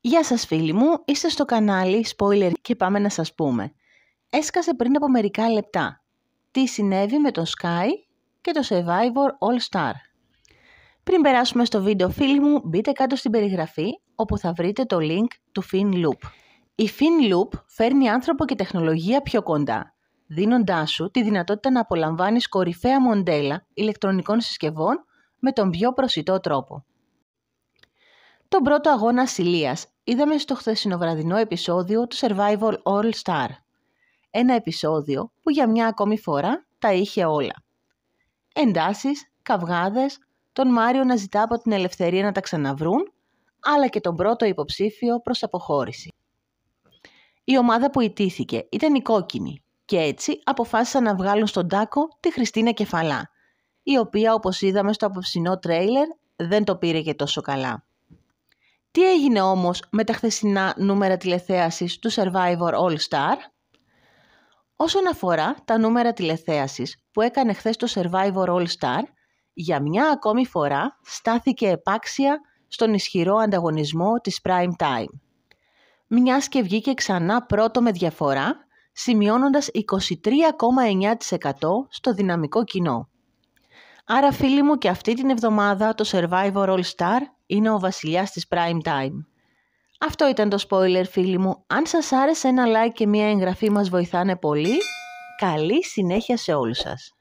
Γεια σας φίλοι μου, είστε στο κανάλι Spoiler και πάμε να σας πούμε. Έσκασε πριν από μερικά λεπτά. Τι συνέβη με το Sky και το Survivor All Star. Πριν περάσουμε στο βίντεο φίλοι μου, μπείτε κάτω στην περιγραφή όπου θα βρείτε το link του FinLoop. Η FinLoop φέρνει άνθρωπο και τεχνολογία πιο κοντά, δίνοντάς σου τη δυνατότητα να απολαμβάνεις κορυφαία μοντέλα ηλεκτρονικών συσκευών με τον πιο προσιτό τρόπο τον πρώτο αγώνα ασυλία. Είδαμε στο χθεσινοβραδινό επεισόδιο του Survival All Star. Ένα επεισόδιο που για μια ακόμη φορά τα είχε όλα. Εντάσεις, καυγάδες, τον Μάριο να ζητά από την ελευθερία να τα ξαναβρούν, αλλά και τον πρώτο υποψήφιο προς αποχώρηση. Η ομάδα που ιτήθηκε ήταν η κόκκινη και έτσι αποφάσισαν να βγάλουν στον τάκο τη Χριστίνα Κεφαλά, η οποία όπως είδαμε στο απόψινό τρέιλερ δεν το πήρε και τόσο καλά. Τι έγινε όμως με τα χθεσινά νούμερα τηλεθέασης του Survivor All Star? Όσον αφορά τα νούμερα τηλεθέασης που έκανε χθες το Survivor All Star, για μια ακόμη φορά στάθηκε επάξια στον ισχυρό ανταγωνισμό της Prime Time. Μιας και βγήκε ξανά πρώτο με διαφορά, σημειώνοντας 23,9% στο δυναμικό κοινό. Άρα φίλοι μου και αυτή την εβδομάδα το Survivor All Star είναι ο βασιλιάς της prime time. Αυτό ήταν το spoiler φίλοι μου. Αν σας άρεσε ένα like και μια εγγραφή μας βοηθάνε πολύ. Καλή συνέχεια σε όλους σας.